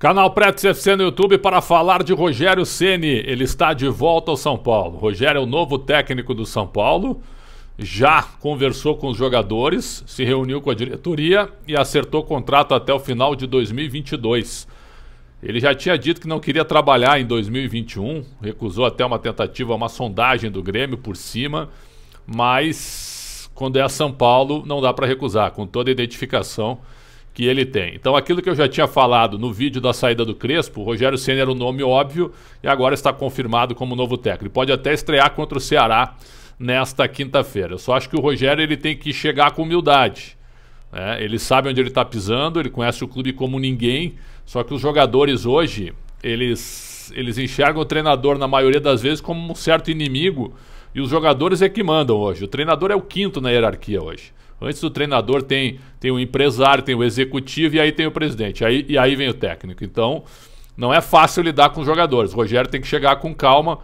Canal Pretz FC no YouTube para falar de Rogério Ceni. Ele está de volta ao São Paulo. Rogério é o novo técnico do São Paulo. Já conversou com os jogadores, se reuniu com a diretoria e acertou contrato até o final de 2022. Ele já tinha dito que não queria trabalhar em 2021, recusou até uma tentativa, uma sondagem do Grêmio por cima, mas quando é a São Paulo não dá para recusar, com toda a identificação que ele tem. Então, aquilo que eu já tinha falado no vídeo da saída do Crespo, o Rogério Senna era o um nome óbvio e agora está confirmado como novo técnico. Ele pode até estrear contra o Ceará nesta quinta-feira. Eu só acho que o Rogério ele tem que chegar com humildade. Né? Ele sabe onde ele está pisando, ele conhece o clube como ninguém. Só que os jogadores hoje, eles, eles enxergam o treinador, na maioria das vezes, como um certo inimigo. E os jogadores é que mandam hoje. O treinador é o quinto na hierarquia hoje. Antes do treinador tem, tem o empresário, tem o executivo e aí tem o presidente. Aí, e aí vem o técnico. Então, não é fácil lidar com os jogadores. O Rogério tem que chegar com calma,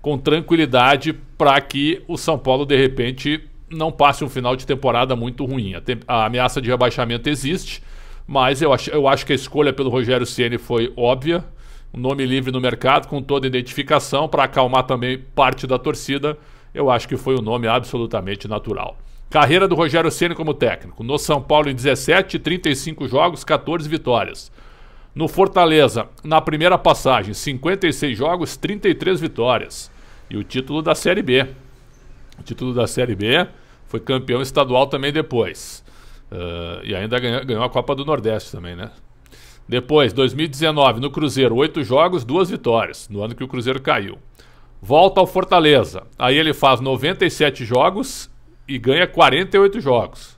com tranquilidade, para que o São Paulo, de repente, não passe um final de temporada muito ruim. A, a ameaça de rebaixamento existe, mas eu acho, eu acho que a escolha pelo Rogério Ceni foi óbvia. Um nome livre no mercado, com toda identificação, para acalmar também parte da torcida eu acho que foi um nome absolutamente natural. Carreira do Rogério Ceni como técnico. No São Paulo em 17, 35 jogos, 14 vitórias. No Fortaleza, na primeira passagem, 56 jogos, 33 vitórias. E o título da Série B. O título da Série B foi campeão estadual também depois. Uh, e ainda ganhou, ganhou, a Copa do Nordeste também, né? Depois, 2019, no Cruzeiro, 8 jogos, 2 vitórias. No ano que o Cruzeiro caiu. Volta ao Fortaleza. Aí ele faz 97 jogos e ganha 48 jogos.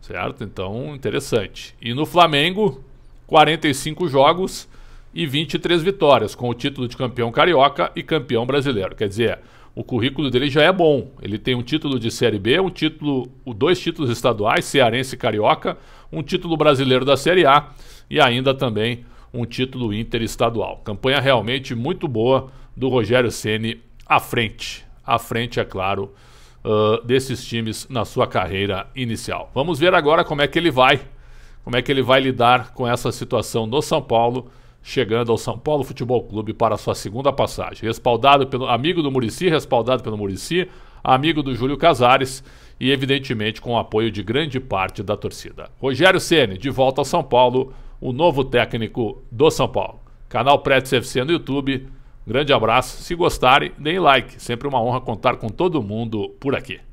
Certo? Então, interessante. E no Flamengo, 45 jogos e 23 vitórias, com o título de campeão carioca e campeão brasileiro. Quer dizer, o currículo dele já é bom. Ele tem um título de Série B, um título, dois títulos estaduais, cearense e carioca, um título brasileiro da Série A e ainda também um título interestadual. Campanha realmente muito boa do Rogério Ceni à frente. À frente, é claro, uh, desses times na sua carreira inicial. Vamos ver agora como é que ele vai. Como é que ele vai lidar com essa situação no São Paulo, chegando ao São Paulo Futebol Clube para sua segunda passagem. Respaldado pelo amigo do Murici, respaldado pelo Murici, amigo do Júlio Casares e evidentemente com o apoio de grande parte da torcida. Rogério Ceni de volta ao São Paulo o novo técnico do São Paulo. Canal Prédio FC no YouTube. Grande abraço. Se gostarem, deem like. Sempre uma honra contar com todo mundo por aqui.